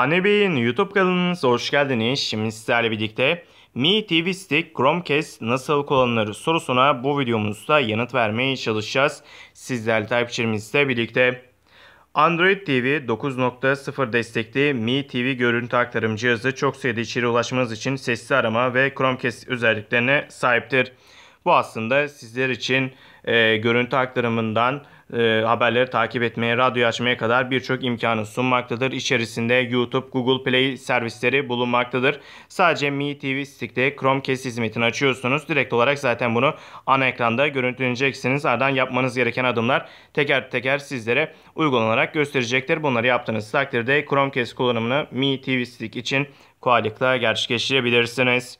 Anne YouTube kanalınıza hoş geldiniz. Şimdi sizlerle birlikte Mi TV Stick Chromecast nasıl kullanılır sorusuna bu videomuzda yanıt vermeye çalışacağız. Sizlerle takipçilerimizle birlikte. Android TV 9.0 destekli Mi TV görüntü aktarım cihazı çok sayıda içeri ulaşmanız için sesli arama ve Chromecast özelliklerine sahiptir. Bu aslında sizler için e, görüntü aktarımından e, haberleri takip etmeye, radyo açmaya kadar birçok imkanı sunmaktadır. İçerisinde YouTube, Google Play servisleri bulunmaktadır. Sadece Mi TV Stick'te Chromecast hizmetini açıyorsunuz. Direkt olarak zaten bunu ana ekranda görüntüleneceksiniz. Ardından yapmanız gereken adımlar teker teker sizlere uygulanarak gösterecektir. Bunları yaptığınız takdirde Chromecast kullanımını Mi TV Stick için kolaylıkla gerçekleştirebilirsiniz.